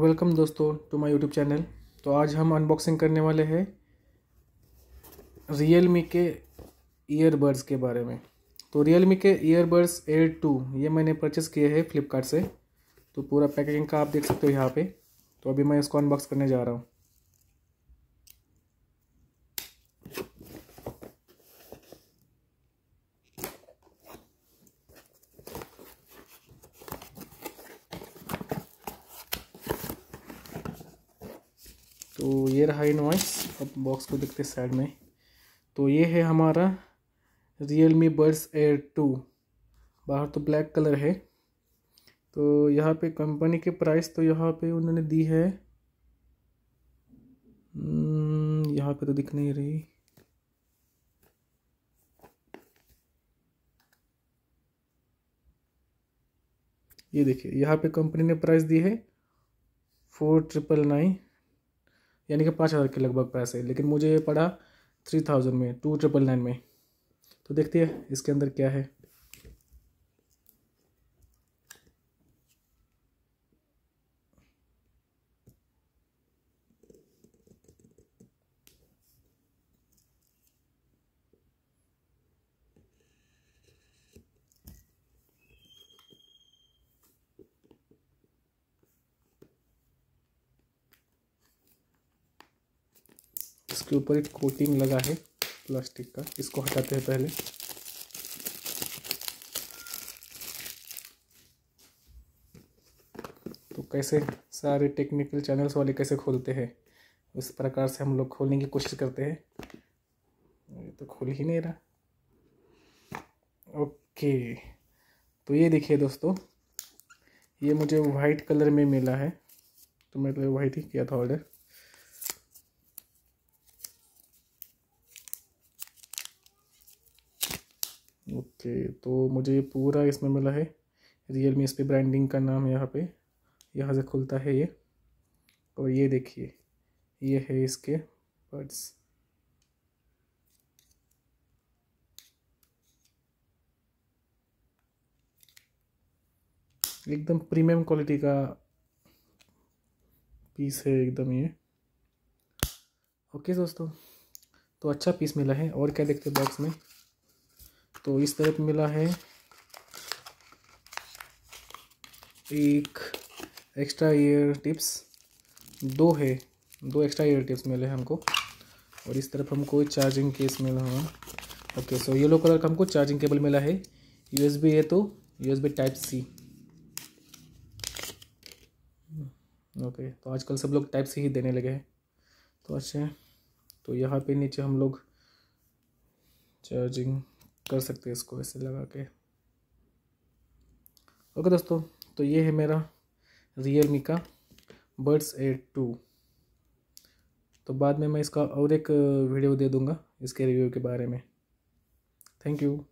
welcome दोस्तों to my YouTube channel तो आज हम अनबॉक्सिंग करने वाले हैं रियल मी के ईयरबड्स के बारे में तो रियल मी के ईयरबड्स एयर टू ये मैंने परचेस किए हैं फ्लिपकार्ट से तो पूरा पैकेजिंग का आप देख सकते हो यहाँ पे तो अभी मैं इसको अनबॉक्स करने जा रहा हूँ तो ये रहा इन नॉइस अब बॉक्स को देखते साइड में तो ये है हमारा Realme buds air two बाहर तो ब्लैक कलर है तो यहाँ पे कंपनी के प्राइस तो यहाँ पे उन्होंने दी है hmm, यहाँ पे तो दिख नहीं रही ये देखिए यहाँ पे कंपनी ने प्राइस दी है फोर ट्रिपल नाइन यानी कि पाँच हज़ार के लगभग पैसे लेकिन मुझे ये पड़ा थ्री थाउजेंड में टू ट्रिपल नाइन में तो देखते हैं इसके अंदर क्या है इसके ऊपर एक कोटिंग लगा है प्लास्टिक का इसको हटाते हैं पहले तो कैसे सारे टेक्निकल चैनल्स वाले कैसे खोलते हैं इस प्रकार से हम लोग खोलने की कोशिश करते हैं ये तो खुल ही नहीं रहा ओके तो ये देखिए दोस्तों ये मुझे वाइट कलर में मिला है तो मैं तो वाइट ही किया था ऑर्डर ओके तो मुझे पूरा इसमें मिला है रियल मी इस पर ब्रांडिंग का नाम यहाँ पे यहाँ से खुलता है ये और ये देखिए ये है इसके बर्ड्स एकदम प्रीमियम क्वालिटी का पीस है एकदम ये ओके दोस्तों तो अच्छा पीस मिला है और क्या देखते हैं बॉक्स में तो इस तरफ मिला है एक एक्स्ट्रा ईयर टिप्स दो है दो एक्स्ट्रा ईयर टिप्स मिले हैं हमको और इस तरफ हमको चार्जिंग केस मिला है ओके सो येलो कलर का हमको चार्जिंग केबल मिला है यूएसबी है तो यूएसबी टाइप सी ओके तो आजकल सब लोग टाइप सी ही देने लगे हैं तो अच्छा तो यहाँ पे नीचे हम लोग चार्जिंग कर सकते हैं इसको ऐसे लगा के ओके दोस्तों तो ये है मेरा रियल मी का बर्ड्स एट टू तो बाद में मैं इसका और एक वीडियो दे दूँगा इसके रिव्यू के बारे में थैंक यू